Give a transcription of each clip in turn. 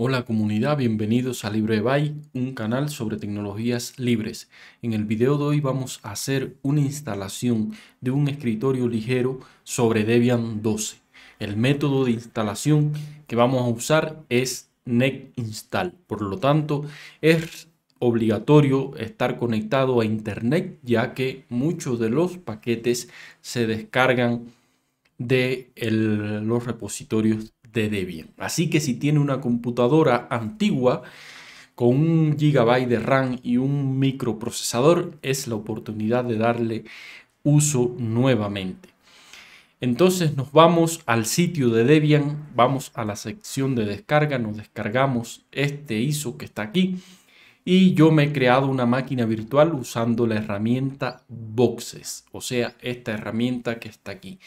Hola comunidad, bienvenidos a LibreBy, un canal sobre tecnologías libres. En el video de hoy vamos a hacer una instalación de un escritorio ligero sobre Debian 12. El método de instalación que vamos a usar es NetInstall. install, por lo tanto es obligatorio estar conectado a internet ya que muchos de los paquetes se descargan de los repositorios Debian. Así que si tiene una computadora antigua con un gigabyte de RAM y un microprocesador, es la oportunidad de darle uso nuevamente. Entonces nos vamos al sitio de Debian, vamos a la sección de descarga, nos descargamos este ISO que está aquí, y yo me he creado una máquina virtual usando la herramienta Boxes, o sea, esta herramienta que está aquí.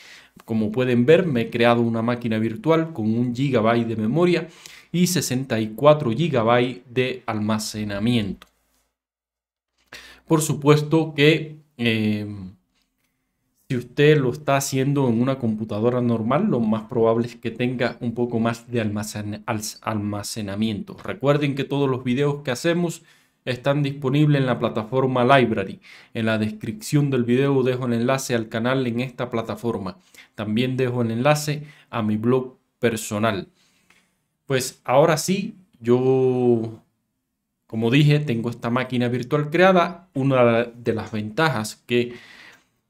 Como pueden ver, me he creado una máquina virtual con un gigabyte de memoria y 64 GB de almacenamiento. Por supuesto que... Eh, si usted lo está haciendo en una computadora normal, lo más probable es que tenga un poco más de almacenamiento. Recuerden que todos los videos que hacemos están disponibles en la plataforma Library. En la descripción del video dejo el enlace al canal en esta plataforma. También dejo el enlace a mi blog personal. Pues ahora sí, yo, como dije, tengo esta máquina virtual creada. Una de las ventajas que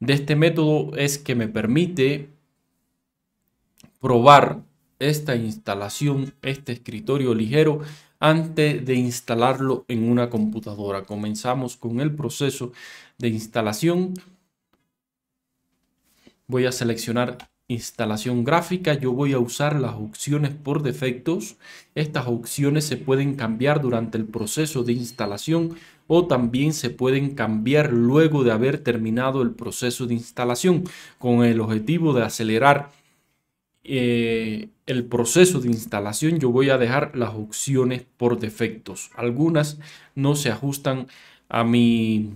de este método es que me permite probar esta instalación, este escritorio ligero, antes de instalarlo en una computadora. Comenzamos con el proceso de instalación. Voy a seleccionar instalación gráfica. Yo voy a usar las opciones por defectos. Estas opciones se pueden cambiar durante el proceso de instalación o también se pueden cambiar luego de haber terminado el proceso de instalación con el objetivo de acelerar eh, el proceso de instalación yo voy a dejar las opciones por defectos algunas no se ajustan a mi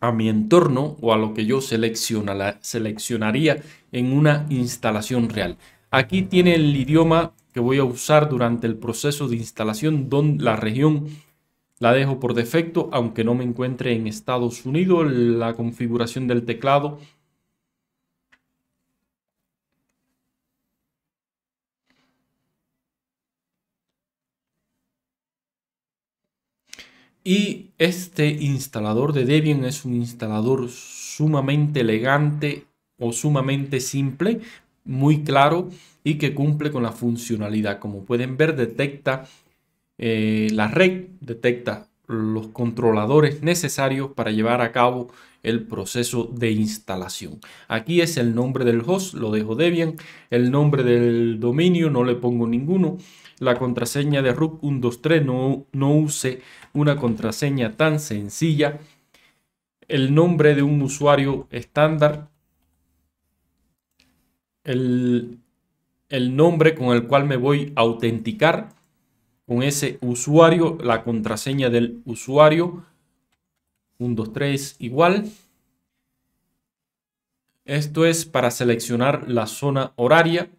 a mi entorno o a lo que yo selecciona, seleccionaría en una instalación real aquí tiene el idioma que voy a usar durante el proceso de instalación donde la región la dejo por defecto, aunque no me encuentre en Estados Unidos. La configuración del teclado. Y este instalador de Debian es un instalador sumamente elegante o sumamente simple, muy claro y que cumple con la funcionalidad. Como pueden ver, detecta eh, la red detecta los controladores necesarios para llevar a cabo el proceso de instalación. Aquí es el nombre del host, lo dejo Debian, el nombre del dominio, no le pongo ninguno, la contraseña de root 123, no, no use una contraseña tan sencilla, el nombre de un usuario estándar, el, el nombre con el cual me voy a autenticar, con ese usuario, la contraseña del usuario, 1, igual. Esto es para seleccionar la zona horaria.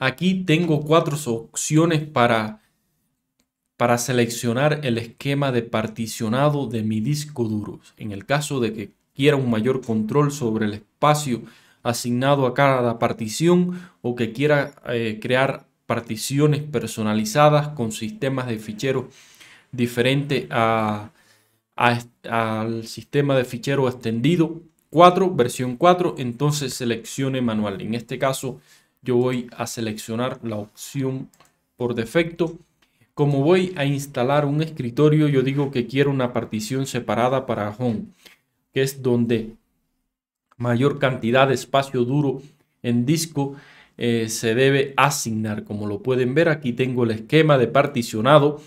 Aquí tengo cuatro opciones para, para seleccionar el esquema de particionado de mi disco duro. En el caso de que quiera un mayor control sobre el espacio asignado a cada partición o que quiera eh, crear particiones personalizadas con sistemas de ficheros diferentes al sistema de fichero extendido 4, versión 4, entonces seleccione manual. En este caso yo voy a seleccionar la opción por defecto. Como voy a instalar un escritorio, yo digo que quiero una partición separada para home, que es donde mayor cantidad de espacio duro en disco eh, se debe asignar. Como lo pueden ver, aquí tengo el esquema de particionado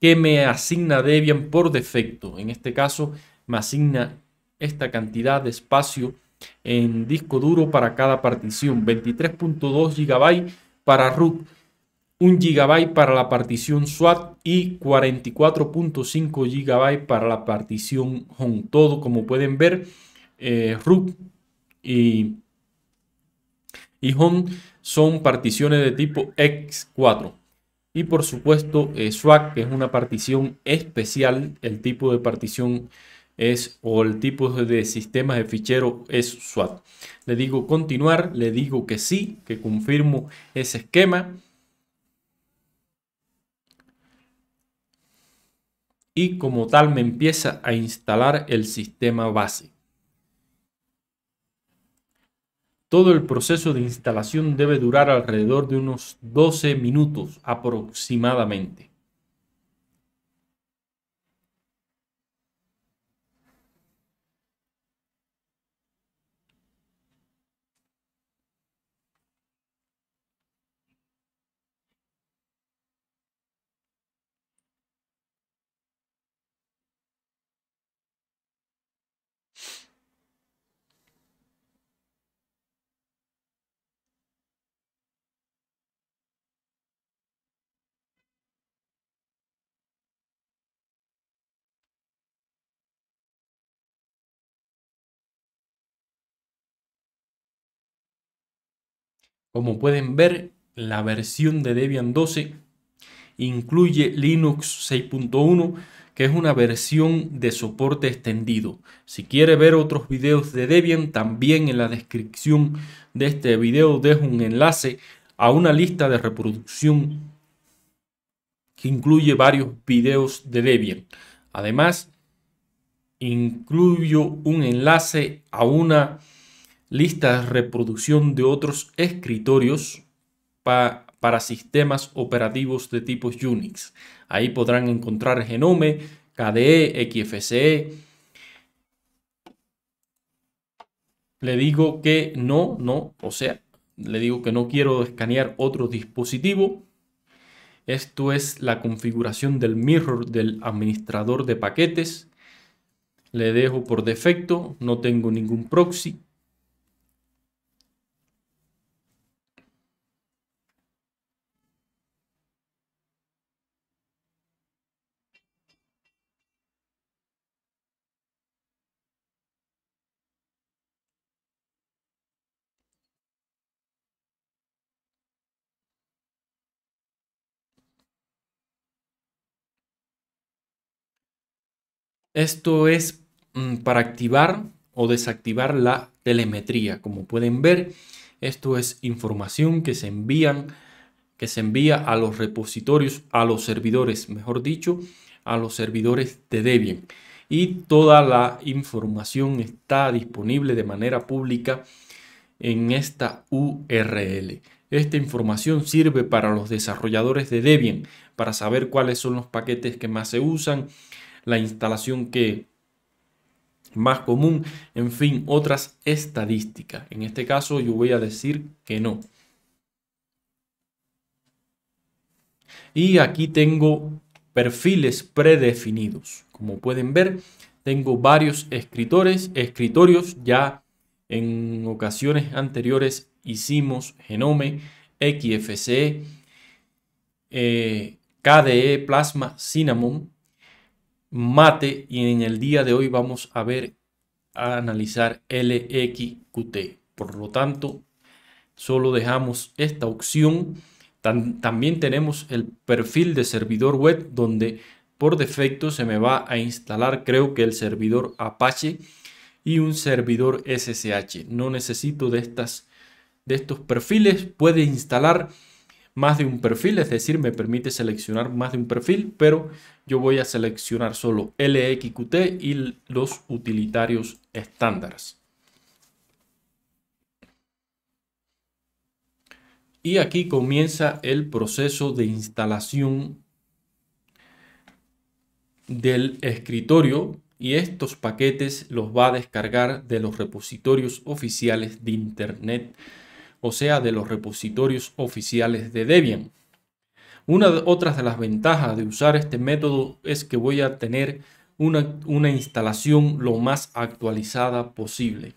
que me asigna Debian por defecto. En este caso, me asigna esta cantidad de espacio en disco duro para cada partición. 23.2 GB para root, 1 GB para la partición SWAT y 44.5 GB para la partición home. Todo, como pueden ver, eh, root y, y home son particiones de tipo X4. Y por supuesto eh, swap que es una partición especial, el tipo de partición es o el tipo de sistema de fichero es SWAT. Le digo continuar, le digo que sí, que confirmo ese esquema. Y como tal me empieza a instalar el sistema base. Todo el proceso de instalación debe durar alrededor de unos 12 minutos aproximadamente. Como pueden ver, la versión de Debian 12 incluye Linux 6.1, que es una versión de soporte extendido. Si quiere ver otros videos de Debian, también en la descripción de este video dejo un enlace a una lista de reproducción que incluye varios videos de Debian. Además, incluyo un enlace a una listas reproducción de otros escritorios para sistemas operativos de tipo Unix. Ahí podrán encontrar Genome, KDE, XFCE. Le digo que no, no, o sea, le digo que no quiero escanear otro dispositivo. Esto es la configuración del mirror del administrador de paquetes. Le dejo por defecto, no tengo ningún proxy. Esto es mm, para activar o desactivar la telemetría. Como pueden ver, esto es información que se envían que se envía a los repositorios, a los servidores, mejor dicho, a los servidores de Debian. Y toda la información está disponible de manera pública en esta URL. Esta información sirve para los desarrolladores de Debian, para saber cuáles son los paquetes que más se usan, la instalación que más común, en fin, otras estadísticas. En este caso yo voy a decir que no. Y aquí tengo perfiles predefinidos. Como pueden ver, tengo varios escritores, escritorios. Ya en ocasiones anteriores hicimos Genome, xfc eh, KDE Plasma Cinnamon, mate y en el día de hoy vamos a ver, a analizar LXQT. Por lo tanto, solo dejamos esta opción. también tenemos el perfil de servidor web donde por defecto se me va a instalar creo que el servidor Apache y un servidor SSH. No necesito de, estas, de estos perfiles. Puede instalar más de un perfil, es decir, me permite seleccionar más de un perfil, pero yo voy a seleccionar solo LXQT y los utilitarios estándares. Y aquí comienza el proceso de instalación del escritorio y estos paquetes los va a descargar de los repositorios oficiales de Internet o sea de los repositorios oficiales de Debian. Una de de las ventajas de usar este método es que voy a tener una, una instalación lo más actualizada posible.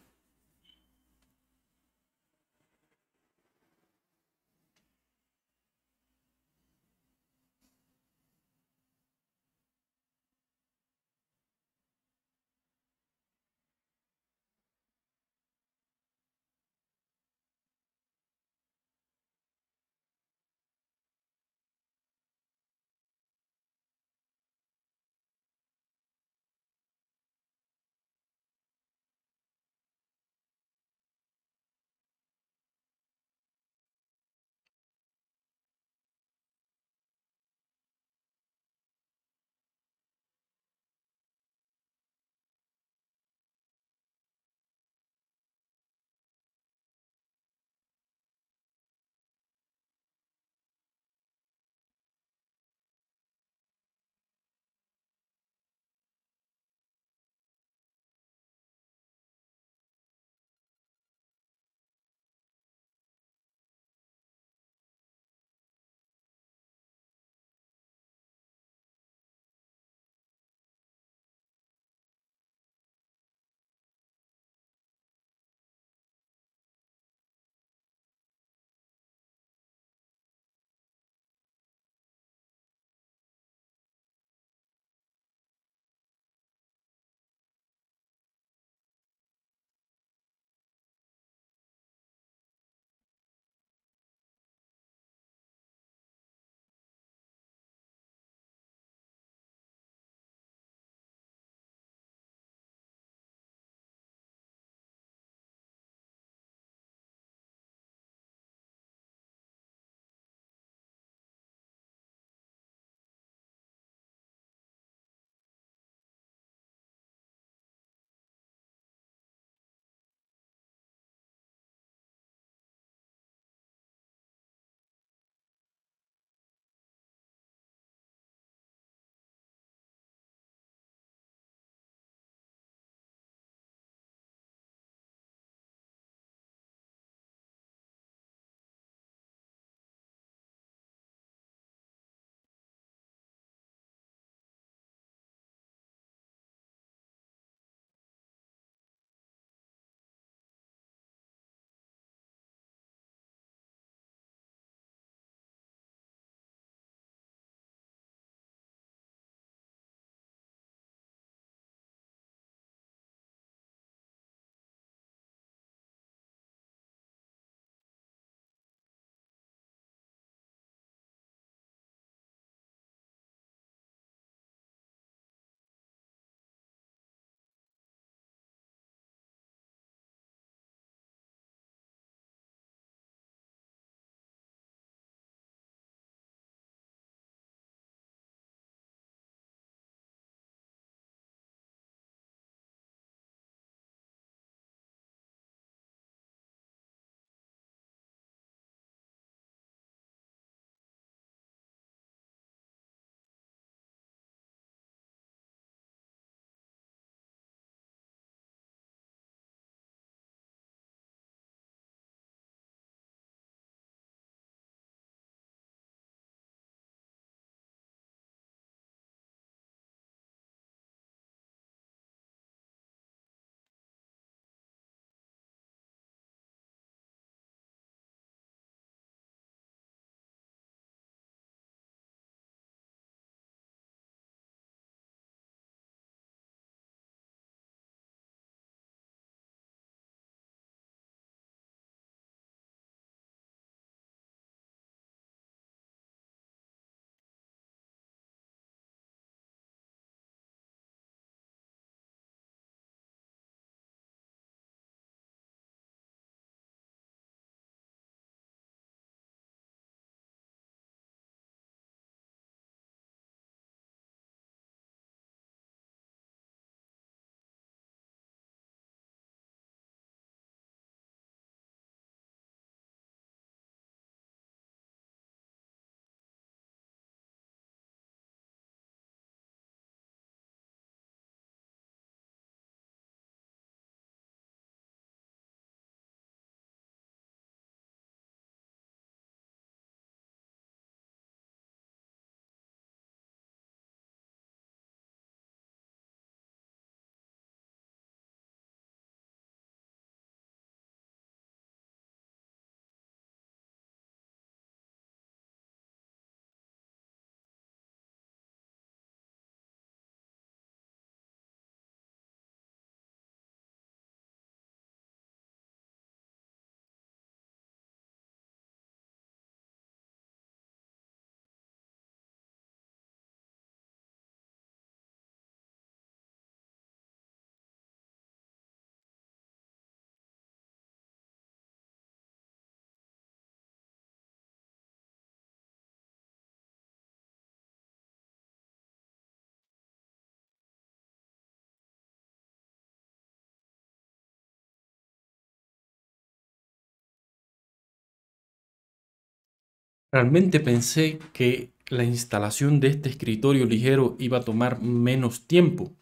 Realmente pensé que la instalación de este escritorio ligero iba a tomar menos tiempo,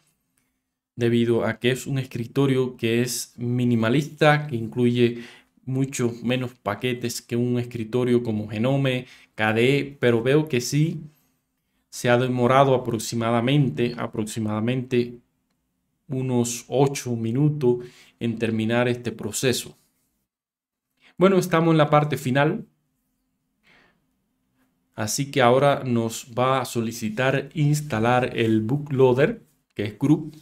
debido a que es un escritorio que es minimalista, que incluye muchos menos paquetes que un escritorio como Genome, KDE, pero veo que sí se ha demorado aproximadamente, aproximadamente unos 8 minutos en terminar este proceso. Bueno, estamos en la parte final. Así que ahora nos va a solicitar instalar el Bookloader, que es group.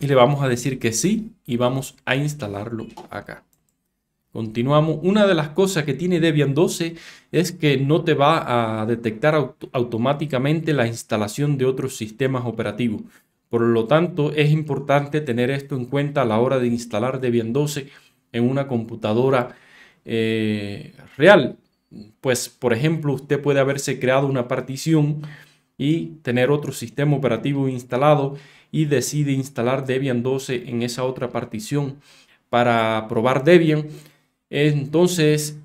Y le vamos a decir que sí y vamos a instalarlo acá. Continuamos. Una de las cosas que tiene Debian 12 es que no te va a detectar automáticamente la instalación de otros sistemas operativos. Por lo tanto, es importante tener esto en cuenta a la hora de instalar Debian 12 en una computadora eh, real. Pues, por ejemplo, usted puede haberse creado una partición y tener otro sistema operativo instalado y decide instalar Debian 12 en esa otra partición para probar Debian. Entonces,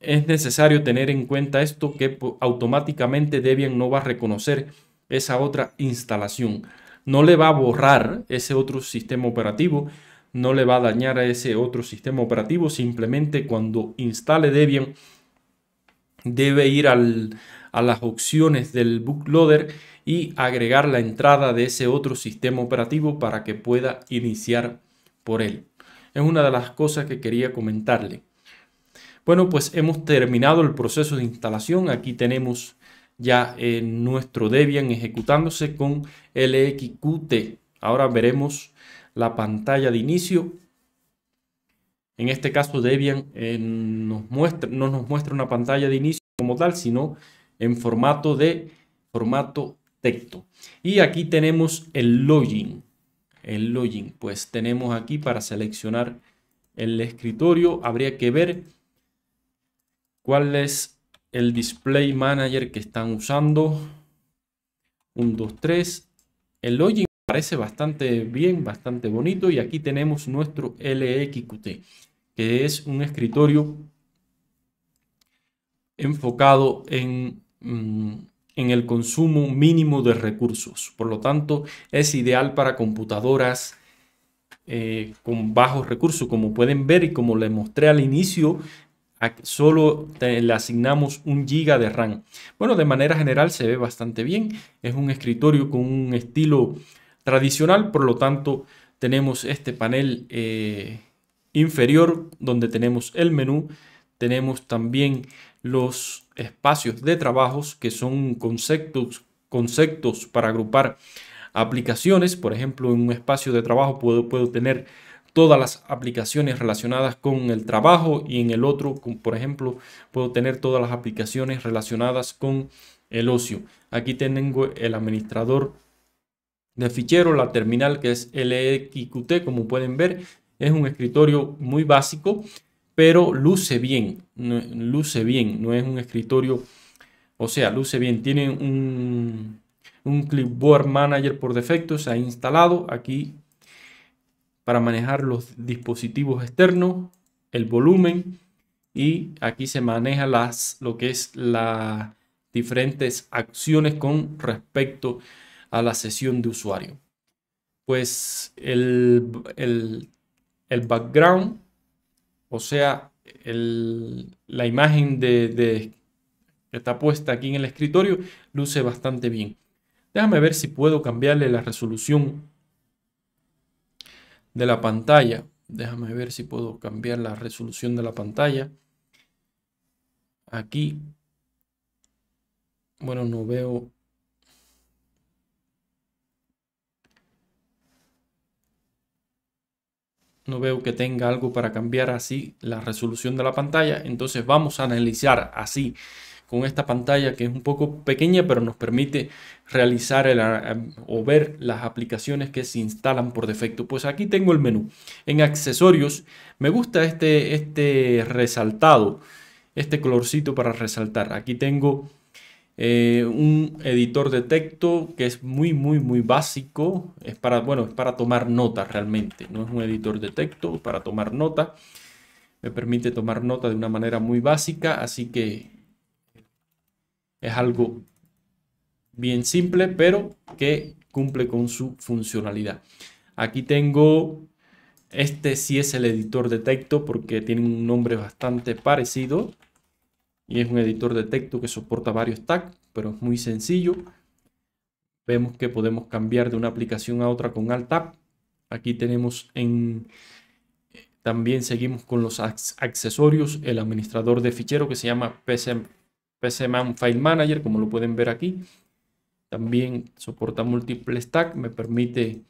es necesario tener en cuenta esto que automáticamente Debian no va a reconocer esa otra instalación. No le va a borrar ese otro sistema operativo, no le va a dañar a ese otro sistema operativo. Simplemente cuando instale Debian debe ir a las opciones del bootloader y agregar la entrada de ese otro sistema operativo para que pueda iniciar por él. Es una de las cosas que quería comentarle. Bueno, pues hemos terminado el proceso de instalación. Aquí tenemos ya eh, nuestro Debian ejecutándose con LXQT. Ahora veremos la pantalla de inicio. En este caso Debian eh, nos muestra, no nos muestra una pantalla de inicio como tal, sino en formato de formato texto. Y aquí tenemos el login. El login, pues tenemos aquí para seleccionar el escritorio. Habría que ver cuál es el display manager que están usando. 1, 2, 3. El login parece bastante bien, bastante bonito. Y aquí tenemos nuestro LXQT, que es un escritorio enfocado en, mm, en el consumo mínimo de recursos. Por lo tanto, es ideal para computadoras eh, con bajos recursos. Como pueden ver y como les mostré al inicio, solo le asignamos un giga de RAM. Bueno, de manera general se ve bastante bien. Es un escritorio con un estilo tradicional, por lo tanto tenemos este panel eh, inferior donde tenemos el menú, tenemos también los espacios de trabajos que son conceptos, conceptos para agrupar aplicaciones, por ejemplo en un espacio de trabajo puedo, puedo tener todas las aplicaciones relacionadas con el trabajo y en el otro, por ejemplo, puedo tener todas las aplicaciones relacionadas con el ocio. Aquí tengo el administrador de fichero. La terminal que es LXQT, como pueden ver, es un escritorio muy básico, pero luce bien, luce bien, no es un escritorio, o sea, luce bien. Tiene un, un clipboard manager por defecto, se ha instalado aquí para manejar los dispositivos externos, el volumen y aquí se maneja las, lo que es las diferentes acciones con respecto a a la sesión de usuario. Pues el, el, el background, o sea, el, la imagen de, de, que está puesta aquí en el escritorio, luce bastante bien. Déjame ver si puedo cambiarle la resolución de la pantalla. Déjame ver si puedo cambiar la resolución de la pantalla. Aquí, bueno, no veo no veo que tenga algo para cambiar así la resolución de la pantalla. Entonces vamos a analizar así con esta pantalla que es un poco pequeña pero nos permite realizar eh, o ver las aplicaciones que se instalan por defecto. Pues aquí tengo el menú. En accesorios me gusta este, este resaltado, este colorcito para resaltar. Aquí tengo eh, un editor de texto que es muy, muy, muy básico. Es para, bueno, es para tomar notas realmente. No es un editor de texto, para tomar nota. Me permite tomar nota de una manera muy básica, así que es algo bien simple, pero que cumple con su funcionalidad. Aquí tengo, este si es el editor de texto porque tiene un nombre bastante parecido y es un editor de texto que soporta varios tags, pero es muy sencillo. Vemos que podemos cambiar de una aplicación a otra con Alt Tab. Aquí tenemos en... También seguimos con los accesorios, el administrador de fichero que se llama PC, PCMan File Manager, como lo pueden ver aquí. También soporta múltiples tags, me permite,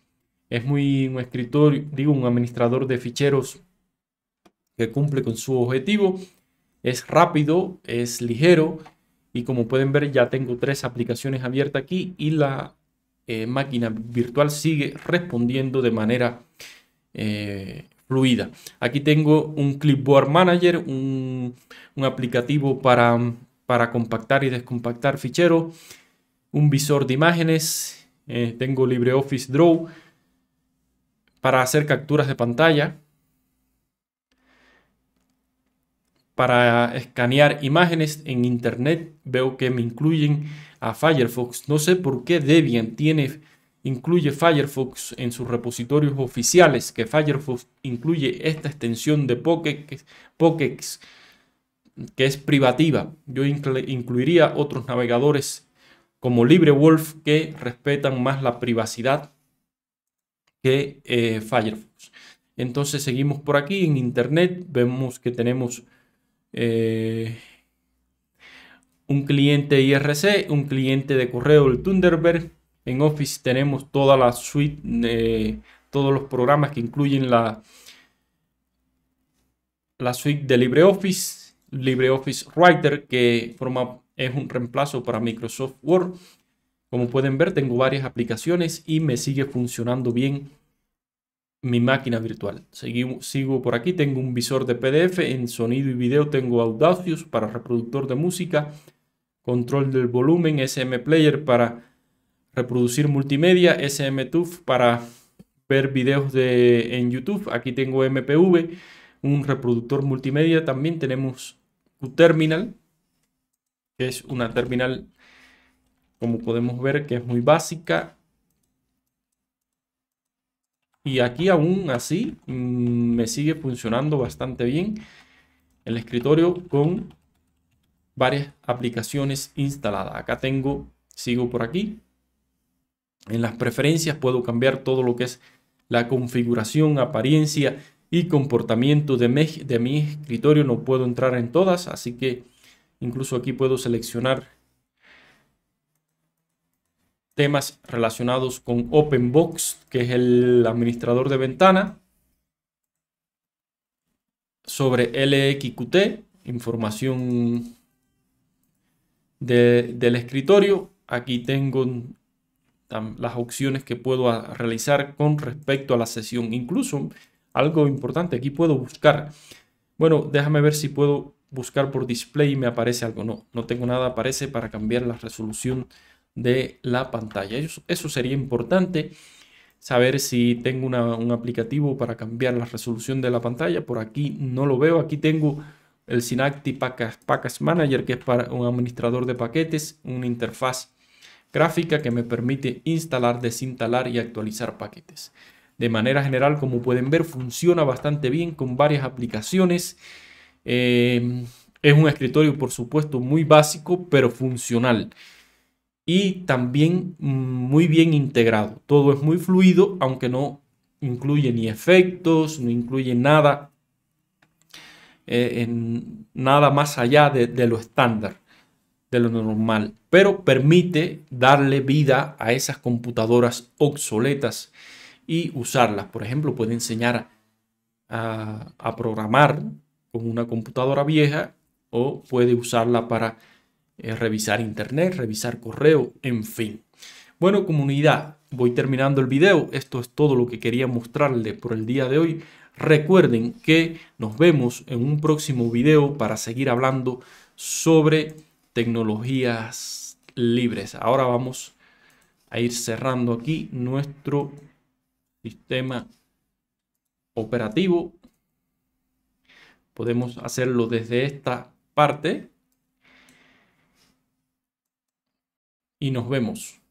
es muy un escritorio, digo, un administrador de ficheros que cumple con su objetivo es rápido, es ligero y como pueden ver ya tengo tres aplicaciones abiertas aquí y la eh, máquina virtual sigue respondiendo de manera eh, fluida. Aquí tengo un Clipboard Manager, un, aplicativo para, para, compactar y descompactar ficheros, un visor de imágenes, eh, tengo LibreOffice Draw para hacer capturas de pantalla, para escanear imágenes en internet. Veo que me incluyen a Firefox. No sé por qué Debian tiene, incluye Firefox en sus repositorios oficiales, que Firefox incluye esta extensión de Pocket, que es privativa. Yo incluiría otros navegadores como LibreWolf que respetan más la privacidad que eh, Firefox. Entonces seguimos por aquí en Internet, vemos que tenemos eh, un cliente IRC, un cliente de correo, el Thunderbird. En Office tenemos toda la suite, de eh, todos los programas que incluyen la, la suite de LibreOffice, LibreOffice Writer, que forma, es un reemplazo para Microsoft Word. Como pueden ver, tengo varias aplicaciones y me sigue funcionando bien mi máquina virtual. Sigo, por aquí, tengo un visor de PDF, en sonido y video tengo Audacious para reproductor de música, control del volumen, SM Player para reproducir multimedia, SM SMTUF para ver videos de, en YouTube, aquí tengo MPV, un reproductor multimedia, también tenemos Q-Terminal, que es una terminal, como podemos ver, que es muy básica, y aquí aún así mm, me sigue funcionando bastante bien el escritorio con varias aplicaciones instaladas. Acá tengo, sigo por aquí. En las preferencias puedo cambiar todo lo que es la configuración, apariencia y comportamiento de mi escritorio. No puedo entrar en todas, así que incluso aquí puedo seleccionar temas relacionados con OpenBox, que es el administrador de ventana, sobre LXQT, información del escritorio. Aquí tengo las opciones que puedo realizar con respecto a la sesión. Incluso algo importante, aquí puedo buscar. Bueno, déjame ver si puedo buscar por display y me aparece algo. No, no tengo nada, aparece para cambiar la resolución de la pantalla. Eso, sería importante, saber si tengo un aplicativo para cambiar la resolución de la pantalla. Por aquí no lo veo, aquí tengo el Synaptic Package, Manager, que es para un administrador de paquetes, una interfaz gráfica que me permite instalar, desinstalar y actualizar paquetes. De manera general, como pueden ver, funciona bastante bien con varias aplicaciones. Eh, es un escritorio, por supuesto, muy básico, pero funcional y también mm, muy bien integrado. Todo es muy fluido, aunque no incluye ni efectos, no incluye nada, eh, nada más allá de, lo estándar, de lo normal. Pero permite darle vida a esas computadoras obsoletas y usarlas. Por ejemplo, puede enseñar a programar con una computadora vieja o puede usarla para revisar internet, revisar correo, en fin. Bueno comunidad, voy terminando el video. Esto es todo lo que quería mostrarles por el día de hoy. Recuerden que nos vemos en un próximo video para seguir hablando sobre tecnologías libres. Ahora vamos a ir cerrando aquí nuestro sistema operativo. Podemos hacerlo desde esta parte. y nos vemos.